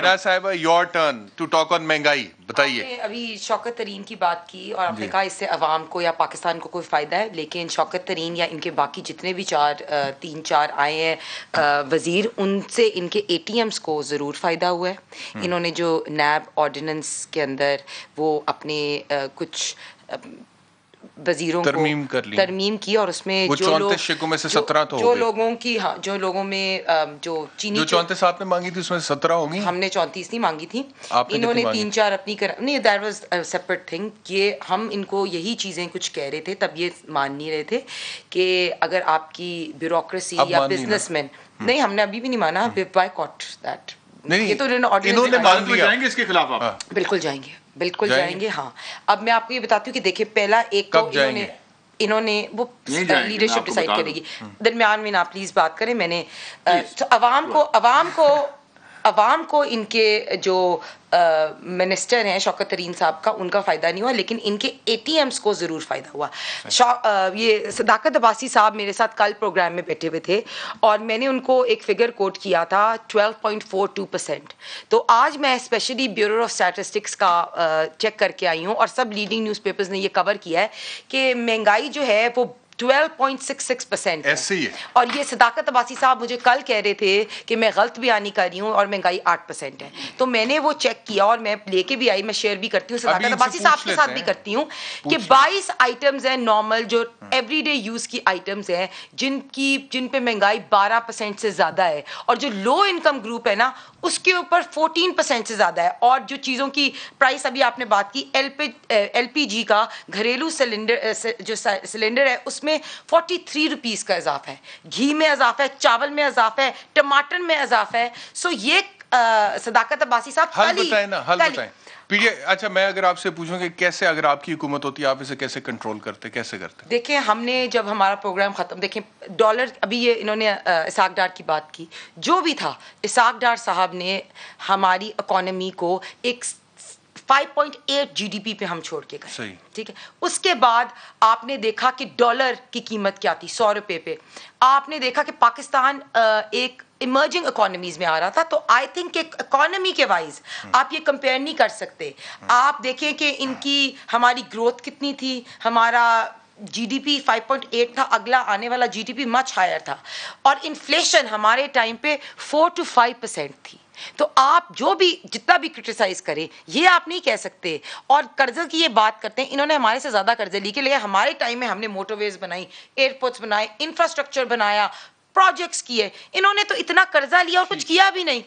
हडा साहब your turn to talk on महंगाई बताइए अभी शौकत तरीन की बात की और आपने कहा इससे अवाम को या पाकिस्तान को कोई फ़ायदा है लेकिन शौकत तरीन या इनके बाकी जितने भी चार तीन चार आए हैं वज़ीर उनसे इनके ए टी एम्स को ज़रूर फ़ायदा हुआ है हम्म। इन्होंने जो नैब ऑर्डिनेंस के अंदर वो अपने कुछ वजीरों को कर ली तरमीम की और उसमें वो जो लोग शिकों में से सत्रह तो जो लोगों की हाँ जो लोगों में जो चीनी जो चौंतीस आपने मांगी थी उसमें सत्रह होगी हमने चौंतीस नहीं मांगी थी इन्होंने तीन चार अपनी कर नहीं दैट वॉज सेपरेट थिंग ये हम इनको यही चीज़ें कुछ कह रहे थे तब ये मान नहीं रहे थे कि अगर आपकी ब्यूरोक्रेसी या बिजनेसमैन हम्म। नहीं हमने अभी भी नहीं माना बाय कॉट दैट नहीं ये तो इन्होंने मान लिया जाएंगे इसके खिलाफ आप हाँ। बिल्कुल जाएंगे बिल्कुल जाएंगे जाएंगे हाँ अब मैं आपको ये बताती हूँ कि देखिए पहला एक तो इन्होंने इन्होंने वो लीडरशिप डिसाइड करेगी दरमियान में ना प्लीज बात करें मैंने तो अवाम को अवाम को अवाम को इनके जो मिनिस्टर हैं शौकत तरीन साहब का उनका फ़ायदा नहीं हुआ लेकिन इनके एम्स को ज़रूर फ़ायदा हुआ अच्छा। ये सदाकत अब्बासी साहब मेरे साथ कल प्रोग्राम में बैठे हुए थे और मैंने उनको एक फिगर कोट किया था 12.42 परसेंट तो आज मैं स्पेशली ब्यूरो ऑफ स्टैटिस्टिक्स का चेक करके आई हूँ और सब लीडिंग न्यूज़पेपर्स ने ये कवर किया है कि महंगाई जो है वो 12.66% ऐसे ही है और ये सदाकत अबासी साहब मुझे कल कह रहे थे कि मैं गलत बयानी कर रही हूँ और महंगाई आठ परसेंट है तो मैंने वो चेक किया और मैं लेके भी आई मैं शेयर भी करती हूँ सदाकत अबासी साहब के साथ भी करती हूँ कि बाईस आइटम्स हैं नॉर्मल जो एवरीडे यूज़ की आइटम्स हैं जिनकी जिन पे महंगाई 12 परसेंट से ज़्यादा है और जो लो इनकम ग्रुप है ना उसके ऊपर 14 परसेंट से ज़्यादा है और जो चीज़ों की प्राइस अभी आपने बात की एल पी जी का घरेलू सिलेंडर eh, जो सिलेंडर है उसमें 43 रुपीज का इजाफा है घी में इजाफा है चावल में इजाफा है टमाटर में इजाफा है सो ये eh, सदाकत अब्बासी साहब हल ही पीडीआई अच्छा मैं अगर आपसे पूछूं कि कैसे अगर आपकी हुकूमत होती आप इसे कैसे कंट्रोल करते कैसे करते देखिए हमने जब हमारा प्रोग्राम ख़त्म देखें डॉलर अभी ये इन्होंने इसाक डार की बात की जो भी था इसाक डार साहब ने हमारी इकोनॉमी को एक 5.8 जीडीपी पे हम छोड़ के गए ठीक है उसके बाद आपने देखा कि डॉलर की कीमत क्या थी सौ रुपए पे आपने देखा कि पाकिस्तान एक इमर्जिंग इकोनॉमीज में आ रहा था तो आई थिंक एक इकोनॉमी के वाइज हम्म। आप ये कंपेयर नहीं कर सकते हम्म। आप देखें कि इनकी हमारी ग्रोथ कितनी थी हमारा जीडीपी 5.8 था अगला आने वाला जीडीपी मच हायर था और इन्फ्लेशन हमारे टाइम पे 4 टू 5 परसेंट थी तो आप जो भी जितना भी क्रिटिसाइज़ करें ये आप नहीं कह सकते और कर्जे की ये बात करते हैं इन्होंने हमारे से ज़्यादा कर्जे ली के लिए हमारे टाइम में हमने मोटरवेज बनाई एयरपोर्ट्स बनाए इंफ्रास्ट्रक्चर बनाया प्रोजेक्ट्स किए इन्होंने तो इतना कर्जा लिया और कुछ किया भी नहीं